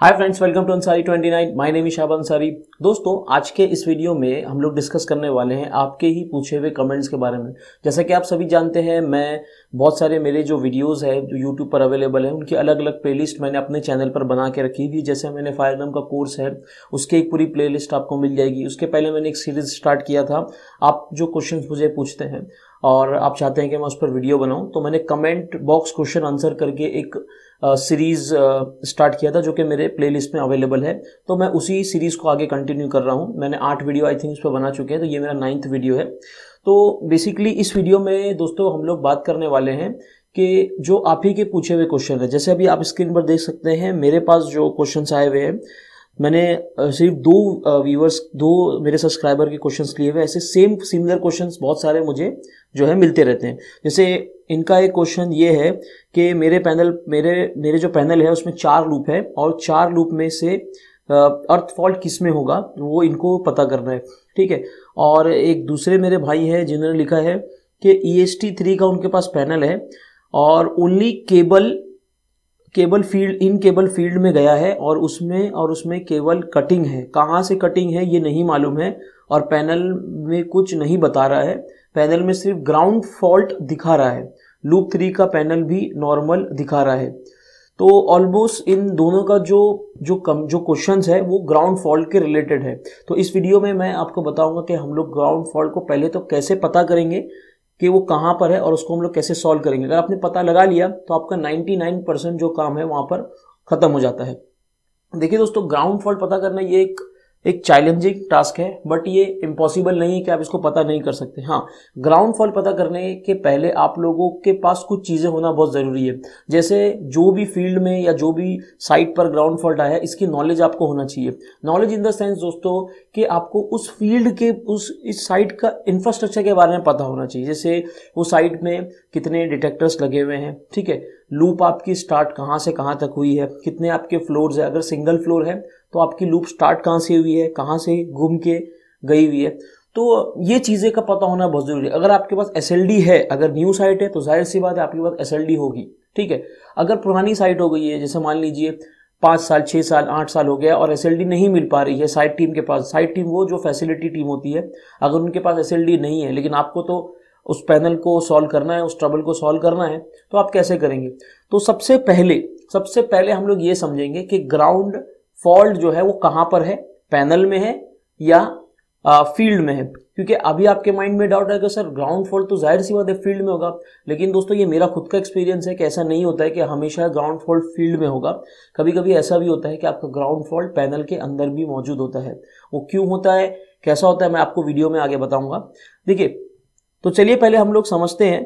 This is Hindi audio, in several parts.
hi friends welcome to Ansari 29 my name Shah Ansari दोस्तों आज के इस वीडियो में हम लोग डिस्कस करने वाले हैं आपके ही पूछे हुए कमेंट्स के बारे में जैसा कि आप सभी जानते हैं मैं बहुत सारे मेरे जो वीडियोस है जो यूट्यूब पर अवेलेबल है उनकी अलग अलग प्लेलिस्ट मैंने अपने चैनल पर बना के रखी हुई जैसे मैंने फायर नम का कोर्स है उसकी एक पूरी प्ले आपको मिल जाएगी उसके पहले मैंने एक सीरीज स्टार्ट किया था आप जो क्वेश्चन मुझे पूछते हैं और आप चाहते हैं कि मैं उस पर वीडियो बनाऊँ तो मैंने कमेंट बॉक्स क्वेश्चन आंसर करके एक सीरीज़ स्टार्ट किया था जो कि मेरे प्ले में अवेलेबल है तो मैं उसी सीरीज़ को आगे कंटिन्यू कर रहा हूँ मैंने आठ वीडियो आई थिंक उस पर बना चुके हैं तो ये मेरा नाइन्थ वीडियो है तो बेसिकली इस वीडियो में दोस्तों हम लोग बात करने वाले हैं कि जो आप ही के पूछे हुए क्वेश्चन है जैसे अभी आप स्क्रीन पर देख सकते हैं मेरे पास जो क्वेश्चन आए हुए हैं मैंने सिर्फ दो व्यूवर्स दो मेरे सब्सक्राइबर के क्वेश्चंस लिए हुए ऐसे सेम सिमिलर क्वेश्चंस बहुत सारे मुझे जो है मिलते रहते हैं जैसे इनका एक क्वेश्चन ये है कि मेरे पैनल मेरे मेरे जो पैनल है उसमें चार लूप है और चार लूप में से अर्थ फॉल्ट किस में होगा वो इनको पता करना है ठीक है और एक दूसरे मेरे भाई हैं जिन्होंने लिखा है कि ई एस टी थ्री का उनके पास पैनल है और ओनली केबल केबल फील्ड इन केबल फील्ड में गया है और उसमें और उसमें केबल कटिंग है कहाँ से कटिंग है ये नहीं मालूम है और पैनल में कुछ नहीं बता रहा है पैनल में सिर्फ ग्राउंड फॉल्ट दिखा रहा है लूप थ्री का पैनल भी नॉर्मल दिखा रहा है तो ऑलमोस्ट इन दोनों का जो जो कम जो क्वेश्चंस है वो ग्राउंड फॉल्ट के रिलेटेड है तो इस वीडियो में मैं आपको बताऊंगा कि हम लोग ग्राउंड फॉल्ट को पहले तो कैसे पता करेंगे कि वो कहाँ पर है और उसको हम लोग कैसे सॉल्व करेंगे अगर आपने पता लगा लिया तो आपका 99 परसेंट जो काम है वहाँ पर ख़त्म हो जाता है देखिए दोस्तों ग्राउंड फॉल्ट पता करना ये एक एक चैलेंजिंग टास्क है बट ये इम्पॉसिबल नहीं है कि आप इसको पता नहीं कर सकते हाँ ग्राउंड फॉल पता करने के पहले आप लोगों के पास कुछ चीज़ें होना बहुत ज़रूरी है जैसे जो भी फील्ड में या जो भी साइट पर ग्राउंड फॉल्ट आया है इसकी नॉलेज आपको होना चाहिए नॉलेज इन द सेंस दोस्तों कि आपको उस फील्ड के उस इस साइट का इंफ्रास्ट्रक्चर के बारे में पता होना चाहिए जैसे उस साइट में कितने डिटेक्टर्स लगे हुए हैं ठीक है लूप आपकी स्टार्ट कहाँ से कहाँ तक हुई है कितने आपके फ्लोर्स है अगर सिंगल फ्लोर है तो आपकी लूप स्टार्ट कहाँ से हुई है कहाँ से घूम के गई हुई है तो ये चीज़ें का पता होना बहुत ज़रूरी है अगर आपके पास एस है अगर न्यू साइट है तो जाहिर सी बात है आपके पास एस होगी ठीक है अगर पुरानी साइट हो गई है जैसे मान लीजिए पाँच साल छः साल आठ साल हो गया और एस नहीं मिल पा रही है साइट टीम के पास साइट टीम वो जो फैसिलिटी टीम होती है अगर उनके पास एस नहीं है लेकिन आपको तो उस पैनल को सॉल्व करना है उस ट्रबल को सॉल्व करना है तो आप कैसे करेंगे तो सबसे पहले सबसे पहले हम लोग ये समझेंगे कि ग्राउंड फॉल्ट जो है वो कहाँ पर है पैनल में है या फील्ड में है क्योंकि अभी आपके माइंड में डाउट है कि सर ग्राउंड फॉल्ट तो जाहिर सी बात है फील्ड में होगा लेकिन दोस्तों ये मेरा खुद का एक्सपीरियंस है कि ऐसा नहीं होता है कि हमेशा ग्राउंड फॉल्ट फील्ड में होगा कभी कभी ऐसा भी होता है कि आपका ग्राउंड फॉल्ट पैनल के अंदर भी मौजूद होता है वो क्यों होता है कैसा होता है मैं आपको वीडियो में आगे बताऊंगा देखिए तो चलिए पहले हम लोग समझते हैं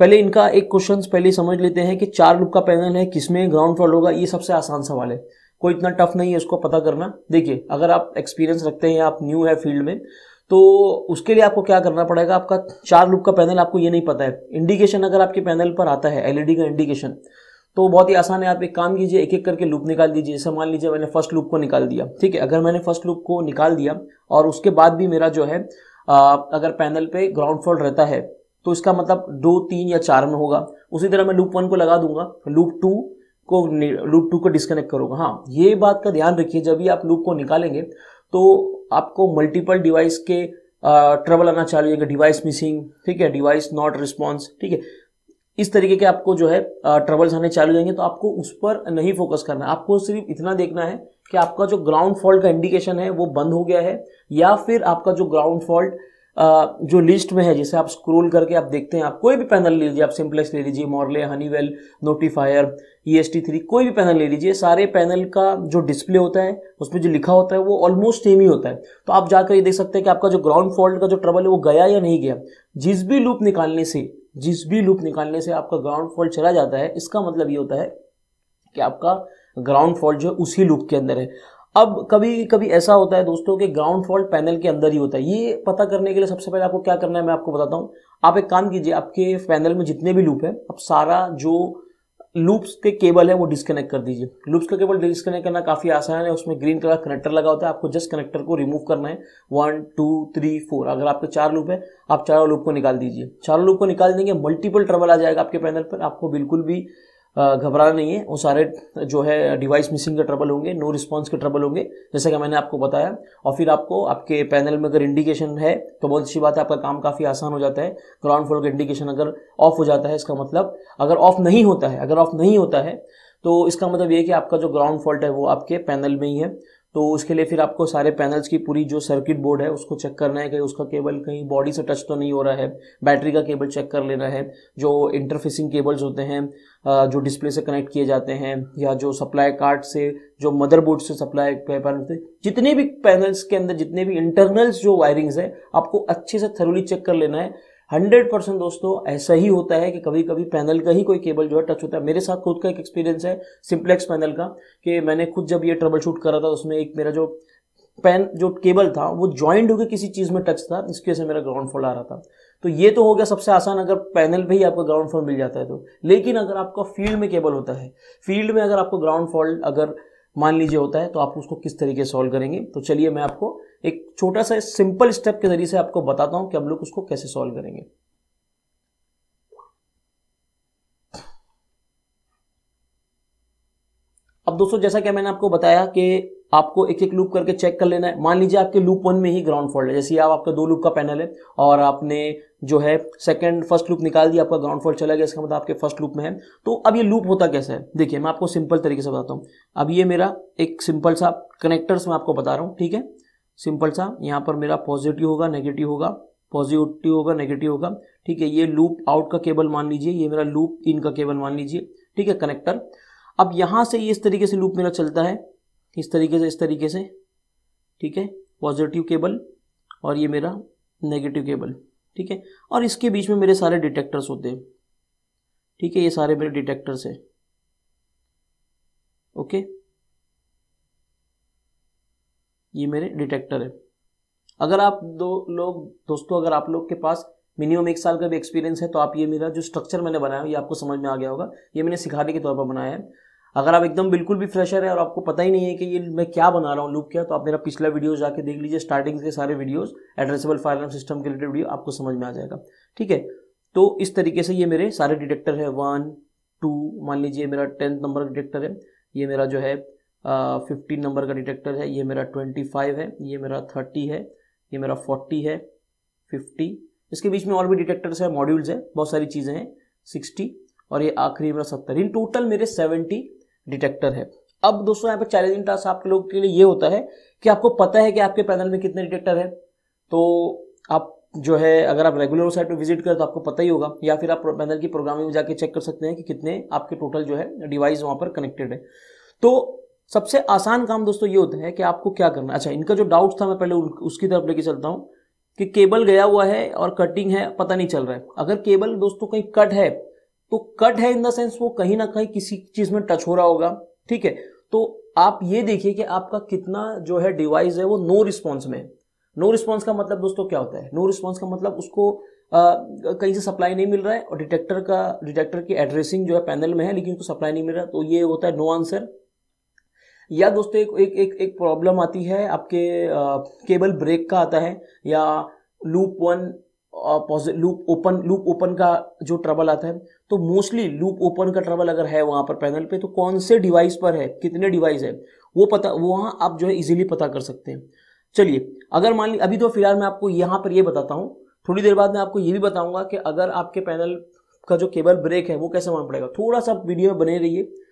पहले इनका एक क्वेश्चन पहले समझ लेते हैं कि चार लूप का पैनल है किसमें ग्राउंड फॉल होगा ये सबसे आसान सवाल है कोई इतना टफ नहीं है उसको पता करना देखिए अगर आप एक्सपीरियंस रखते हैं आप न्यू है फील्ड में तो उसके लिए आपको क्या करना पड़ेगा आपका चार लूप का पैनल आपको ये नहीं पता है इंडिकेशन अगर आपके पैनल पर आता है एलईडी e का इंडिकेशन तो बहुत ही आसान है आप एक काम कीजिए एक एक करके लूप निकाल दीजिए जैसे मान लीजिए मैंने फर्स्ट लूप को निकाल दिया ठीक है अगर मैंने फर्स्ट लूप को निकाल दिया और उसके बाद भी मेरा जो है अगर पैनल पे ग्राउंड फॉल्ट रहता है तो इसका मतलब दो तीन या चार में होगा उसी तरह मैं लूप वन को लगा दूंगा लूप टू को लूप टू को डिस्कनेक्ट करूंगा हाँ ये बात का ध्यान रखिए जब भी आप लूप को निकालेंगे तो आपको मल्टीपल डिवाइस के ट्रबल आना चालू डिवाइस मिसिंग ठीक है डिवाइस नॉट रिस्पॉन्स ठीक है इस तरीके के आपको जो है ट्रबल्स आने चालू जाएंगे तो आपको उस पर नहीं फोकस करना है आपको सिर्फ इतना देखना है कि आपका जो ग्राउंड फॉल्ट का इंडिकेशन है वो बंद हो गया है या फिर आपका जो ग्राउंड फॉल्ट जो लिस्ट में है जिसे आप स्क्रोल करके आप देखते हैं आप कोई भी पैनल ले लीजिए आप सिंप्लेक्स ले लीजिए Morley Honeywell Notifier E S T three कोई भी पैनल ले लीजिए सारे पैनल का जो डिस्प्ले होता है उसमें जो लिखा होता है वो ऑलमोस्ट सेम ही होता है तो आप जाकर ये देख सकते हैं कि आपका जो ग्राउंड फॉल्ट का जो ट्रबल है वो गया या नहीं गया जिस भी लूप निकालने से जिस भी लूप निकालने से आपका ग्राउंड फॉल्ट चला जाता है इसका मतलब ये होता है कि आपका ग्राउंड फॉल्ट जो है उसी लूप के अंदर है अब कभी कभी ऐसा होता है दोस्तों कि ग्राउंड फॉल्ट पैनल के अंदर ही होता है ये पता करने के लिए सबसे पहले आपको क्या करना है मैं आपको बताता हूँ आप एक काम कीजिए आपके पैनल में जितने भी लूप है आप सारा जो लूप्स के केबल है वो डिस्कनेक्ट कर दीजिए लूप्स का केबल डिस्कनेक्ट करना काफ़ी आसान है उसमें ग्रीन कलर कनेक्टर लगा होता है आपको जस्ट कनेक्टर को रिमूव करना है वन टू थ्री फोर अगर आपके चार लूप है आप चारों लूप को निकाल दीजिए चारों लूप को निकाल देंगे मल्टीपल ट्रबल आ जाएगा आपके पैनल पर आपको बिल्कुल भी घबराना नहीं है वो सारे जो है डिवाइस मिसिंग के ट्रबल होंगे नो रिस्पॉन्स के ट्रबल होंगे जैसा कि मैंने आपको बताया और फिर आपको आपके पैनल में अगर इंडिकेशन है तो बहुत अच्छी बात है आपका काम काफ़ी आसान हो जाता है ग्राउंड फ्लोर का इंडिकेशन अगर ऑफ हो जाता है इसका मतलब अगर ऑफ नहीं होता है अगर ऑफ नहीं होता है तो इसका मतलब ये कि आपका जो ग्राउंड फॉल्ट है वो आपके पैनल में ही है तो उसके लिए फिर आपको सारे पैनल्स की पूरी जो सर्किट बोर्ड है उसको चेक करना है कि उसका केबल कहीं बॉडी से टच तो नहीं हो रहा है बैटरी का केबल चेक कर लेना है जो इंटरफेसिंग केबल्स होते हैं जो डिस्प्ले से कनेक्ट किए जाते हैं या जो सप्लाई कार्ड से जो मदरबोर्ड से सप्लाई पैनल से जितने भी पैनल्स के अंदर जितने भी इंटरनल्स जो वायरिंग्स है आपको अच्छे से थरूली चेक कर लेना है हंड्रेड परसेंट दोस्तों ऐसा ही होता है कि कभी कभी पैनल का ही कोई केबल जो है टच होता है मेरे साथ खुद का एक एक्सपीरियंस है सिम्प्लेक्स पैनल का कि मैंने खुद जब ये ट्रबल शूट करा था उसमें एक मेरा जो पैन जो केबल था वो ज्वाइंट होकर किसी चीज़ में टच था जिसकी वजह से मेरा ग्राउंड फॉल आ रहा था तो ये तो हो गया सबसे आसान अगर पैनल पे ही आपको ग्राउंड फॉल मिल जाता है तो लेकिन अगर आपका फील्ड में केबल होता है फील्ड में अगर आपको ग्राउंड फॉल्ट अगर मान लीजिए होता है तो आप उसको किस तरीके से सॉल्व करेंगे तो चलिए मैं आपको एक छोटा सा सिंपल स्टेप के जरिए से आपको बताता हूं कि हम लोग उसको कैसे सॉल्व करेंगे अब दोस्तों जैसा कि मैंने आपको बताया कि आपको एक एक लूप करके चेक कर लेना है मान लीजिए आपके लूप वन में ही ग्राउंड फॉल्ट है जैसे आप आपका दो लूप का पैनल है और आपने जो है सेकंड फर्स्ट लूप निकाल दिया आपका ग्राउंड फॉल्ट चला गया इसका मतलब आपके फर्स्ट लूप में है तो अब ये लूप होता कैसे है देखिए मैं आपको सिंपल तरीके से बताता हूँ अब ये मेरा एक सिंपल सा कनेक्टर्स मैं आपको बता रहा हूँ ठीक है सिंपल सा यहाँ पर मेरा पॉजिटिव होगा नेगेटिव होगा पॉजिटिव होगा नेगेटिव होगा ठीक है ये लूप आउट का केबल मान लीजिए ये मेरा लूप इन का केबल मान लीजिए ठीक है कनेक्टर अब यहाँ से ये इस तरीके से लूप मेरा चलता है इस तरीके से इस तरीके से ठीक है पॉजिटिव केबल और ये मेरा नेगेटिव केबल ठीक है और इसके बीच में मेरे सारे डिटेक्टर्स होते हैं ठीक है ये सारे मेरे डिटेक्टर्स हैं ओके ये मेरे डिटेक्टर है अगर आप दो लोग दोस्तों अगर आप लोग के पास मिनिमम एक साल का भी एक्सपीरियंस है तो आप ये मेरा जो स्ट्रक्चर मैंने बनाया ये आपको समझ में आ गया होगा ये मैंने सिखाने के तौर पर बनाया है अगर आप एकदम बिल्कुल भी फ्रेशर है और आपको पता ही नहीं है कि ये मैं क्या बना रहा हूँ लूप क्या तो आप मेरा पिछला वीडियो जाके देख लीजिए स्टार्टिंग के सारे videos addressable fire and system के रिलेटेड वीडियो आपको समझ में आ जाएगा ठीक है तो इस तरीके से ये मेरे सारे डिटेक्टर है वन टू मान लीजिए मेरा टेंथ नंबर का डिटेक्टर है ये मेरा जो है फिफ्टीन नंबर का डिटेक्टर है ये मेरा ट्वेंटी फाइव है ये मेरा थर्टी है ये मेरा फोर्टी है फिफ्टी इसके बीच में और भी डिटेक्टर्स है मॉड्यूल्स हैं बहुत सारी चीज़ें हैं सिक्सटी और ये आखिरी मेरा सत्तर इन टोटल मेरे सेवेंटी डिटेक्टर है अब दोस्तों यहाँ पर चैलेंजिंग टास्क आप लोग के लिए ये होता है कि आपको पता है कि आपके पैनल में कितने डिटेक्टर है तो आप जो है अगर आप रेगुलर साइट पर विजिट करें तो आपको पता ही होगा या फिर आप पैनल की प्रोग्रामिंग में जाके चेक कर सकते हैं कि कितने आपके टोटल जो है डिवाइस वहाँ पर कनेक्टेड है तो सबसे आसान काम दोस्तों ये होता है कि आपको क्या करना अच्छा इनका जो डाउट था मैं पहले उसकी तरफ लेके चलता हूँ कि केबल गया हुआ है और कटिंग है पता नहीं चल रहा है अगर केबल दोस्तों कहीं कट है तो कट है इन द सेंस वो कहीं ना कहीं किसी चीज में टच हो रहा होगा ठीक है तो आप ये देखिए कि आपका कितना जो है डिवाइस है वो नो रिस्पॉन्स में नो रिस्पॉन्स का मतलब दोस्तों क्या होता है नो रिस्पॉन्स का मतलब उसको आ, कहीं से सप्लाई नहीं मिल रहा है और डिटेक्टर का डिटेक्टर की एड्रेसिंग जो है पैनल में है लेकिन उसको सप्लाई नहीं मिल रहा तो ये होता है नो आंसर या दोस्तों एक एक एक, एक प्रॉब्लम आती है आपके आ, केबल ब्रेक का आता है या loop one loop open loop open का जो ट्रबल आता है तो मोस्टली लूप ओपन का ट्रबल अगर है वहां पर पैनल पे तो कौन से डिवाइस पर है कितने डिवाइस है वो पता वो वहाँ आप जो है इजीली पता कर सकते हैं चलिए अगर मान ली अभी तो फिलहाल मैं आपको यहाँ पर ये यह बताता हूँ थोड़ी देर बाद मैं आपको ये भी बताऊंगा कि अगर आपके पैनल का जो केबल ब्रेक है वो कैसे मान पड़ेगा थोड़ा सा वीडियो में बने रहिए